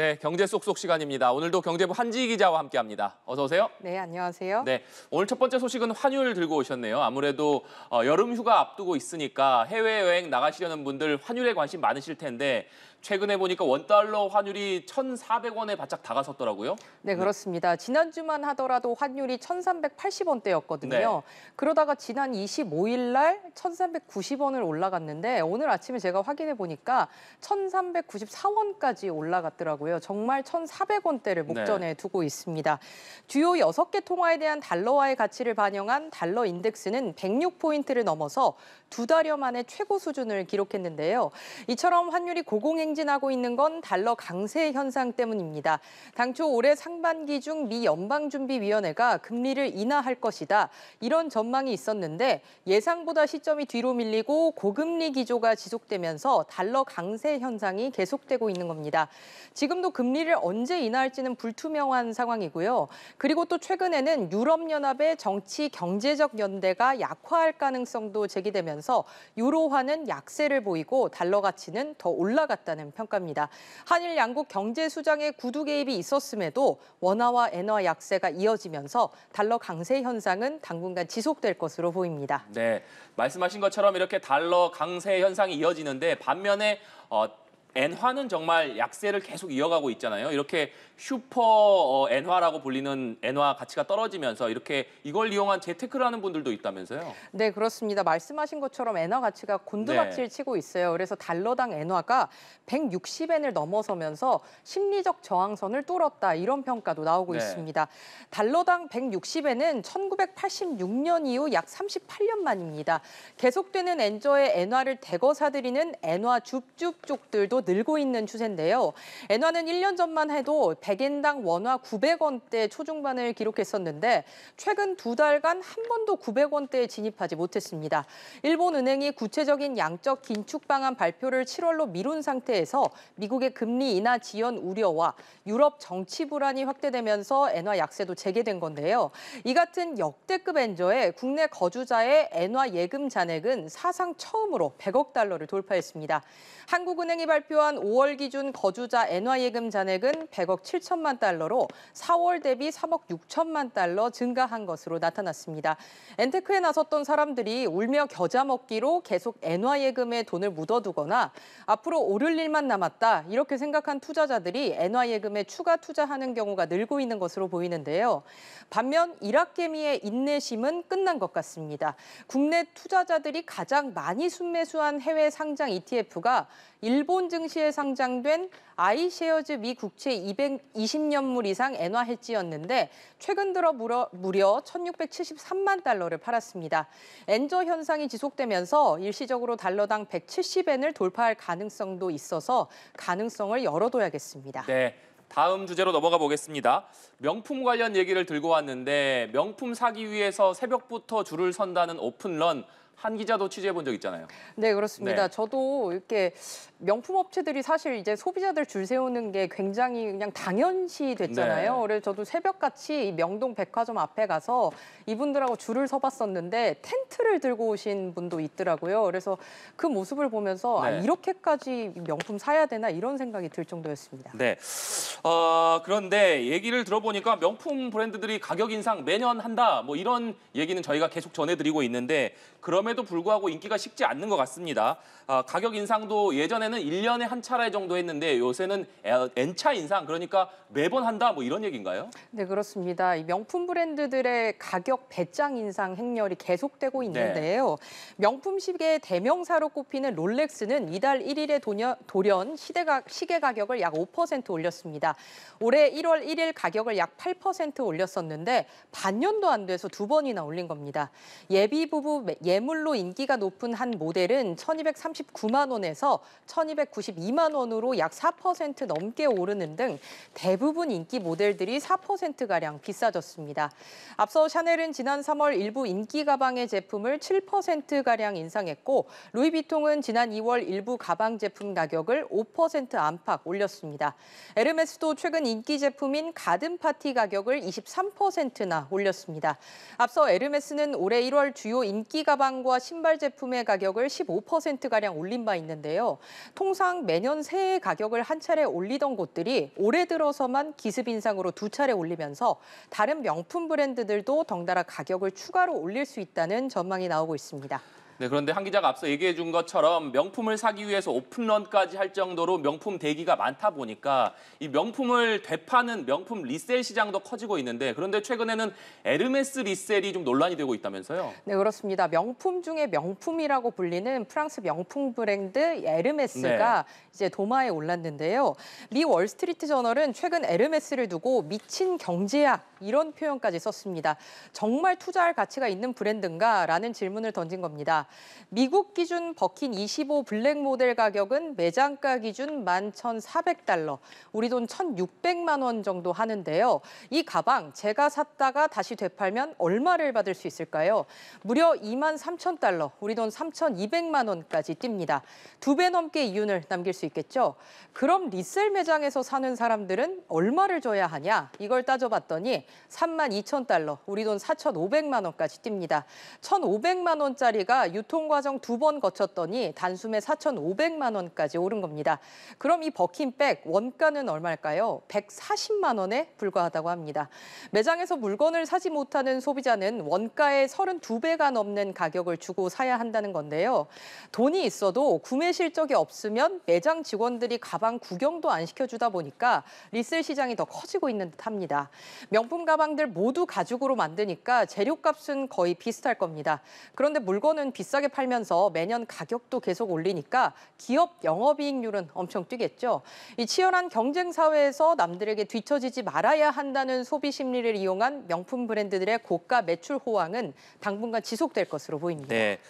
네, 경제 속속 시간입니다. 오늘도 경제부 한지희 기자와 함께합니다. 어서 오세요. 네, 안녕하세요. 네, 오늘 첫 번째 소식은 환율 들고 오셨네요. 아무래도 어, 여름 휴가 앞두고 있으니까 해외 여행 나가시려는 분들 환율에 관심 많으실 텐데 최근에 보니까 원달러 환율이 1,400원에 바짝 다가섰더라고요. 네, 네, 그렇습니다. 지난주만 하더라도 환율이 1,380원대였거든요. 네. 그러다가 지난 25일 날 1,390원을 올라갔는데 오늘 아침에 제가 확인해 보니까 1,394원까지 올라갔더라고요. 정말 1,400원대를 목전에 네. 두고 있습니다. 주요 6개 통화에 대한 달러화의 가치를 반영한 달러 인덱스는 106포인트를 넘어서 두 달여 만에 최고 수준을 기록했는데요. 이처럼 환율이 고공행 급행진하고 있는 건 달러 강세 현상 때문입니다. 당초 올해 상반기 중 미 연방준비위원회가 금리를 인하할 것이다. 이런 전망이 있었는데 예상보다 시점이 뒤로 밀리고 고금리 기조가 지속되면서 달러 강세 현상이 계속되고 있는 겁니다. 지금도 금리를 언제 인하할지는 불투명한 상황이고요. 그리고 또 최근에는 유럽연합의 정치 경제적 연대가 약화할 가능성도 제기되면서 유로화는 약세를 보이고 달러 가치는 더 올라갔다는 있다는 평가입니다. 한일 양국 경제 수장의 구두 개입이 있었음에도 원화와 엔화 약세가 이어지면서 달러 강세 현상은 당분간 지속될 것으로 보입니다. 네, 말씀하신 것처럼 이렇게 달러 강세 현상이 이어지는데 반면에 어, 엔화는 정말 약세를 계속 이어가고 있잖아요. 이렇게 슈퍼 어, 엔화라고 불리는 엔화 가치가 떨어지면서 이렇게 이걸 이용한 재테크를 하는 분들도 있다면서요? 네, 그렇습니다. 말씀하신 것처럼 엔화 가치가 곤두박질 네. 치고 있어요. 그래서 달러당 엔화가 160엔을 넘어서면서 심리적 저항선을 뚫었다 이런 평가도 나오고 네. 있습니다. 달러당 160엔은 1986년 이후 약 38년 만입니다. 계속되는 엔저의 엔화를 대거 사들이는 엔화 줍줍 쪽들도 늘고 있는 추세인데요. 엔화는 1년 전만 해도 100엔당 원화 900원대 초중반을 기록했었는데 최근 두 달간 한 번도 900원대에 진입하지 못했습니다. 일본 은행이 구체적인 양적 긴축 방안 발표를 7월로 미룬 상태에서 미국의 금리 인하 지연 우려와 유럽 정치 불안이 확대되면서 엔화 약세도 재개된 건데요. 이 같은 역대급 엔저에 국내 거주자의 엔화 예금 잔액은 사상 처음으로 100억 달러를 돌파했습니다. 한국은행이 발표 발표한 5월 기준 거주자 엔화 예금 잔액은 100억 7천만 달러로 4월 대비 3억 6천만 달러 증가한 것으로 나타났습니다. 엔테크에 나섰던 사람들이 울며 겨자 먹기로 계속 엔화 예금에 돈을 묻어두거나 앞으로 오를 일만 남았다 이렇게 생각한 투자자들이 엔화 예금에 추가 투자하는 경우가 늘고 있는 것으로 보이는데요. 반면 이라케미의 인내심은 끝난 것 같습니다. 국내 투자자들이 가장 많이 순매수한 해외 상장 ETF가 일본 증 증시에 상장된 아이쉐어즈미 국채 220년물 이상 엔화 해지였는데 최근 들어 무려, 무려 1,673만 달러를 팔았습니다. 엔저 현상이 지속되면서 일시적으로 달러당 170엔을 돌파할 가능성도 있어서 가능성을 열어둬야겠습니다. 네. 다음 주제로 넘어가 보겠습니다. 명품 관련 얘기를 들고 왔는데 명품 사기 위해서 새벽부터 줄을 선다는 오픈런 한 기자도 취재해 본 적 있잖아요. 네, 그렇습니다. 네. 저도 이렇게 명품 업체들이 사실 이제 소비자들 줄 세우는 게 굉장히 그냥 당연시 됐잖아요. 네. 그래서 저도 새벽같이 명동 백화점 앞에 가서 이분들하고 줄을 서봤었는데 텐트를 들고 오신 분도 있더라고요. 그래서 그 모습을 보면서 아, 네. 아, 이렇게까지 명품 사야 되나 이런 생각이 들 정도였습니다. 네. 어, 그런데 얘기를 들어보니까 명품 브랜드들이 가격 인상 매년 한다 뭐 이런 얘기는 저희가 계속 전해드리고 있는데 그럼에도 불구하고 인기가 식지 않는 것 같습니다. 아, 가격 인상도 예전에는 1년에 한 차례 정도 했는데 요새는 N차 인상 그러니까 매번 한다 뭐 이런 얘기인가요? 네 그렇습니다. 명품 브랜드들의 가격 배짱 인상 행렬이 계속되고 네. 있는데요. 네. 명품 시계의 대명사로 꼽히는 롤렉스는 이달 1일에 도녀, 돌연 시대가, 시계 가격을 약 5% 올렸습니다. 올해 1월 1일 가격을 약 8% 올렸었는데 반년도 안 돼서 두 번이나 올린 겁니다. 예비 부부 예 예물로 인기가 높은 한 모델은 1,239만 원에서 1,292만 원으로 약 4% 넘게 오르는 등 대부분 인기 모델들이 4%가량 비싸졌습니다. 앞서 샤넬은 지난 3월 일부 인기 가방의 제품을 7%가량 인상했고 루이비통은 지난 2월 일부 가방 제품 가격을 5% 안팎 올렸습니다. 에르메스도 최근 인기 제품인 가든 파티 가격을 23%나 올렸습니다. 앞서 에르메스는 올해 1월 주요 인기 가방 가방과 신발 제품의 가격을 15%가량 올린 바 있는데요. 통상 매년 새해 가격을 한 차례 올리던 곳들이 올해 들어서만 기습 인상으로 두 차례 올리면서 다른 명품 브랜드들도 덩달아 가격을 추가로 올릴 수 있다는 전망이 나오고 있습니다. 네, 그런데 한 기자가 앞서 얘기해 준 것처럼 명품을 사기 위해서 오픈런까지 할 정도로 명품 대기가 많다 보니까 이 명품을 되파는 명품 리셀 시장도 커지고 있는데 그런데 최근에는 에르메스 리셀이 좀 논란이 되고 있다면서요? 네, 그렇습니다. 명품 중에 명품이라고 불리는 프랑스 명품 브랜드 에르메스가 네. 이제 도마에 올랐는데요. 리 월스트리트 저널은 최근 에르메스를 두고 미친 경제학 이런 표현까지 썼습니다. 정말 투자할 가치가 있는 브랜드인가라는 질문을 던진 겁니다. 미국 기준 버킨 25 블랙 모델 가격은 매장가 기준 11,400달러, 우리 돈 1,600만 원 정도 하는데요. 이 가방 제가 샀다가 다시 되팔면 얼마를 받을 수 있을까요? 무려 2만 3천 달러, 우리 돈 3,200만 원까지 뜁니다. 두 배 넘게 이윤을 남길 수 있겠죠? 그럼 리셀 매장에서 사는 사람들은 얼마를 줘야 하냐? 이걸 따져봤더니 3만 2천 달러, 우리 돈 4,500만 원까지 뜁니다. 1,500만 원짜리가 유통 과정 두 번 거쳤더니 단숨에 4,500만 원까지 오른 겁니다. 그럼 이 버킨백 원가는 얼마일까요? 140만 원에 불과하다고 합니다. 매장에서 물건을 사지 못하는 소비자는 원가의 32배가 넘는 가격을 주고 사야 한다는 건데요. 돈이 있어도 구매 실적이 없으면 매장 직원들이 가방 구경도 안 시켜주다 보니까 리셀 시장이 더 커지고 있는 듯합니다. 명품 가방들 모두 가죽으로 만드니까 재료값은 거의 비슷할 겁니다. 그런데 물건은 비싸 비싸게 팔면서 매년 가격도 계속 올리니까 기업 영업이익률은 엄청 뛰겠죠. 이 치열한 경쟁 사회에서 남들에게 뒤처지지 말아야 한다는 소비 심리를 이용한 명품 브랜드들의 고가 매출 호황은 당분간 지속될 것으로 보입니다. 네.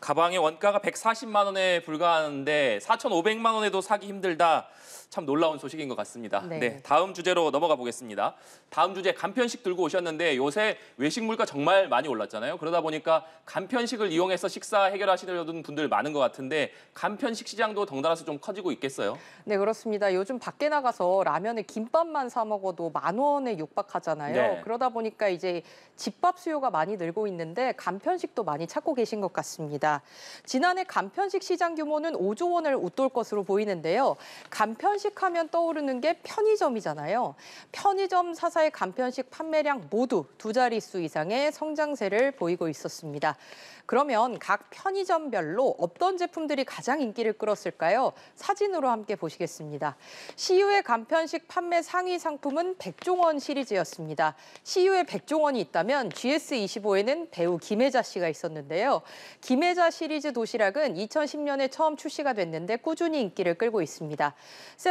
가방의 원가가 140만 원에 불과하는데 4,500만 원에도 사기 힘들다. 참 놀라운 소식인 것 같습니다. 네. 네. 다음 주제로 넘어가 보겠습니다. 다음 주제 간편식 들고 오셨는데 요새 외식 물가 정말 많이 올랐잖아요. 그러다 보니까 간편식을 이용해서 식사 해결하시려는 분들 많은 것 같은데 간편식 시장도 덩달아서 좀 커지고 있겠어요? 네, 그렇습니다. 요즘 밖에 나가서 라면에 김밥만 사 먹어도 만 원에 육박하잖아요. 네. 그러다 보니까 이제 집밥 수요가 많이 늘고 있는데 간편식도 많이 찾고 계신 것 같습니다. 지난해 간편식 시장 규모는 5조 원을 웃돌 것으로 보이는데요. 간편식 편식하면 떠오르는 게 편의점이잖아요. 편의점 사사의 간편식 판매량 모두 두 자릿수 이상의 성장세를 보이고 있었습니다. 그러면 각 편의점별로 어떤 제품들이 가장 인기를 끌었을까요? 사진으로 함께 보시겠습니다. CU의 간편식 판매 상위 상품은 백종원 시리즈였습니다. CU의 백종원이 있다면 GS25에는 배우 김혜자 씨가 있었는데요. 김혜자 시리즈 도시락은 2010년에 처음 출시가 됐는데 꾸준히 인기를 끌고 있습니다.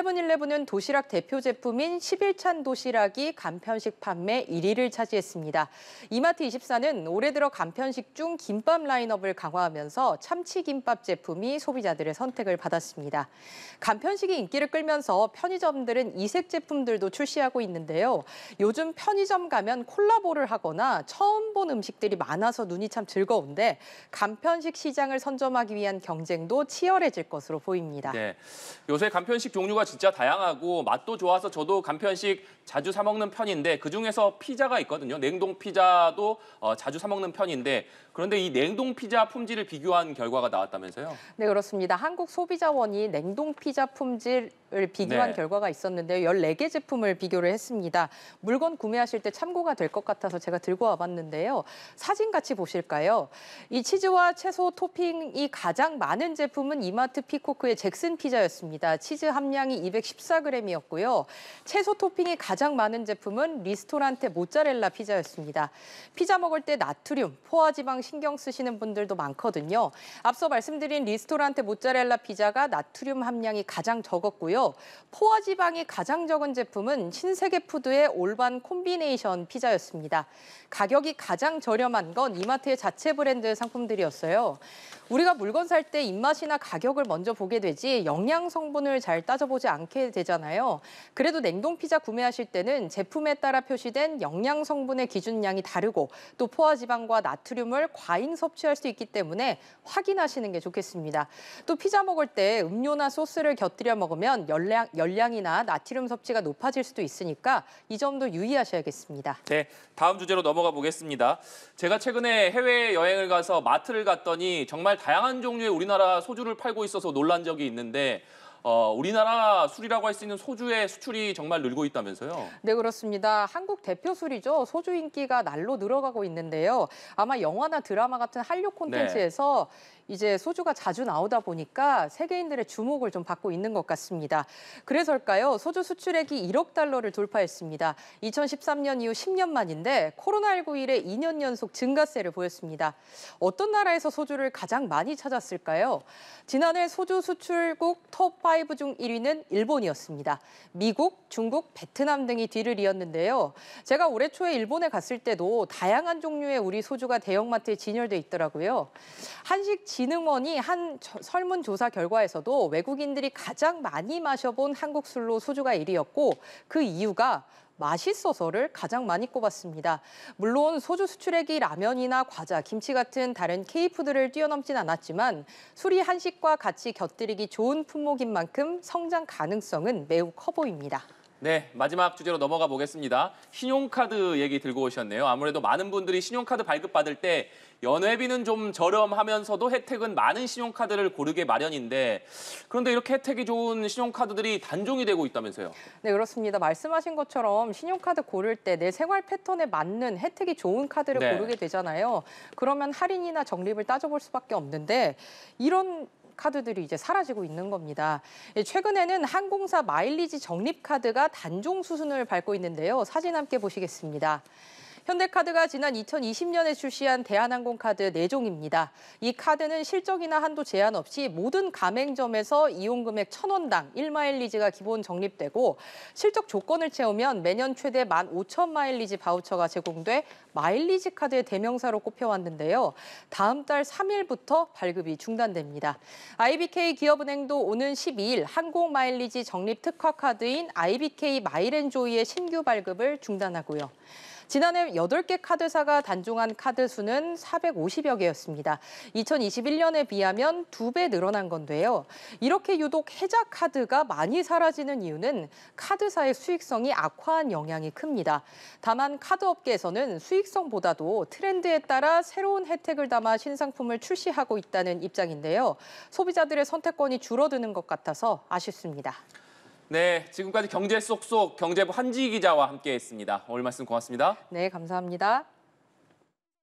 세븐일레븐은 도시락 대표 제품인 11찬 도시락이 간편식 판매 1위를 차지했습니다. 이마트24는 올해 들어 간편식 중 김밥 라인업을 강화하면서 참치김밥 제품이 소비자들의 선택을 받았습니다. 간편식이 인기를 끌면서 편의점들은 이색 제품들도 출시하고 있는데요. 요즘 편의점 가면 콜라보를 하거나 처음 본 음식들이 많아서 눈이 참 즐거운데 간편식 시장을 선점하기 위한 경쟁도 치열해질 것으로 보입니다. 네, 요새 간편식 종류가 진짜 다양하고 맛도 좋아서 저도 간편식 자주 사 먹는 편인데 그중에서 피자가 있거든요. 냉동 피자도 어, 자주 사 먹는 편인데 그런데 이 냉동 피자 품질을 비교한 결과가 나왔다면서요? 네, 그렇습니다. 한국 소비자원이 냉동 피자 품질 을 비교한 네. 결과가 있었는데요. 14개 제품을 비교를 했습니다. 물건 구매하실 때 참고가 될 것 같아서 제가 들고 와봤는데요. 사진 같이 보실까요? 이 치즈와 채소 토핑이 가장 많은 제품은 이마트 피코크의 잭슨 피자였습니다. 치즈 함량이 214g이었고요. 채소 토핑이 가장 많은 제품은 리스토란테 모짜렐라 피자였습니다. 피자 먹을 때 나트륨, 포화지방 건강 신경 쓰시는 분들도 많거든요. 앞서 말씀드린 리스토란테 모짜렐라 피자가 나트륨 함량이 가장 적었고요. 포화 지방이 가장 적은 제품은 신세계 푸드의 올반 콤비네이션 피자였습니다. 가격이 가장 저렴한 건 이마트의 자체 브랜드 상품들이었어요. 우리가 물건 살 때 입맛이나 가격을 먼저 보게 되지 영양 성분을 잘 따져보지 않게 되잖아요. 그래도 냉동 피자 구매하실 때는 제품에 따라 표시된 영양 성분의 기준량이 다르고 또 포화지방과 나트륨을 과잉 섭취할 수 있기 때문에 확인하시는 게 좋겠습니다. 또 피자 먹을 때 음료나 소스를 곁들여 먹으면 열량, 열량이나 나트륨 섭취가 높아질 수도 있으니까 이 점도 유의하셔야겠습니다. 네, 다음 주제로 넘어가 보겠습니다. 제가 최근에 해외 여행을 가서 마트를 갔더니 정말 다양한 종류의 우리나라 소주를 팔고 있어서 놀란 적이 있는데 어, 우리나라 술이라고 할 수 있는 소주의 수출이 정말 늘고 있다면서요? 네, 그렇습니다. 한국 대표 술이죠. 소주 인기가 날로 늘어가고 있는데요. 아마 영화나 드라마 같은 한류 콘텐츠에서 네. 이제 소주가 자주 나오다 보니까 세계인들의 주목을 좀 받고 있는 것 같습니다. 그래서일까요? 소주 수출액이 1억 달러를 돌파했습니다. 2013년 이후 10년 만인데 코로나19 이래 2년 연속 증가세를 보였습니다. 어떤 나라에서 소주를 가장 많이 찾았을까요? 지난해 소주 수출국 톱5 중 1위는 일본이었습니다. 미국, 중국, 베트남 등이 뒤를 이었는데요. 제가 올해 초에 일본에 갔을 때도 다양한 종류의 우리 소주가 대형마트에 진열돼 있더라고요. 한식 한국인민진흥원이 한 설문조사 결과에서도 외국인들이 가장 많이 마셔본 한국 술로 소주가 1위였고 그 이유가 맛있어서를 가장 많이 꼽았습니다. 물론 소주 수출액이 라면이나 과자, 김치 같은 다른 케이푸드를 뛰어넘진 않았지만 술이 한식과 같이 곁들이기 좋은 품목인 만큼 성장 가능성은 매우 커 보입니다. 네, 마지막 주제로 넘어가 보겠습니다. 신용카드 얘기 들고 오셨네요. 아무래도 많은 분들이 신용카드 발급받을 때 연회비는 좀 저렴하면서도 혜택은 많은 신용카드를 고르게 마련인데 그런데 이렇게 혜택이 좋은 신용카드들이 단종이 되고 있다면서요? 네, 그렇습니다. 말씀하신 것처럼 신용카드 고를 때 내 생활 패턴에 맞는 혜택이 좋은 카드를 네. 고르게 되잖아요. 그러면 할인이나 적립을 따져볼 수밖에 없는데 이런 카드들이 이제 사라지고 있는 겁니다. 예, 최근에는 항공사 마일리지 적립 카드가 단종 수순을 밟고 있는데요. 사진 함께 보시겠습니다. 현대카드가 지난 2020년에 출시한 대한항공 카드 4종입니다. 이 카드는 실적이나 한도 제한 없이 모든 가맹점에서 이용금액 1,000원당 1마일리지가 기본 적립되고 실적 조건을 채우면 매년 최대 15,000마일리지 바우처가 제공돼 마일리지 카드의 대명사로 꼽혀왔는데요. 다음 달 3일부터 발급이 중단됩니다. IBK 기업은행도 오는 12일 항공 마일리지 적립 특화 카드인 IBK 마일앤조이의 신규 발급을 중단하고요. 지난해 8개 카드사가 단종한 카드 수는 450여 개였습니다. 2021년에 비하면 두 배 늘어난 건데요. 이렇게 유독 해자 카드가 많이 사라지는 이유는 카드사의 수익성이 악화한 영향이 큽니다. 다만 카드업계에서는 수익성보다도 트렌드에 따라 새로운 혜택을 담아 신상품을 출시하고 있다는 입장인데요. 소비자들의 선택권이 줄어드는 것 같아서 아쉽습니다. 네, 지금까지 경제 속속 경제부 한지 기자와 함께했습니다. 오늘 말씀 고맙습니다. 네, 감사합니다.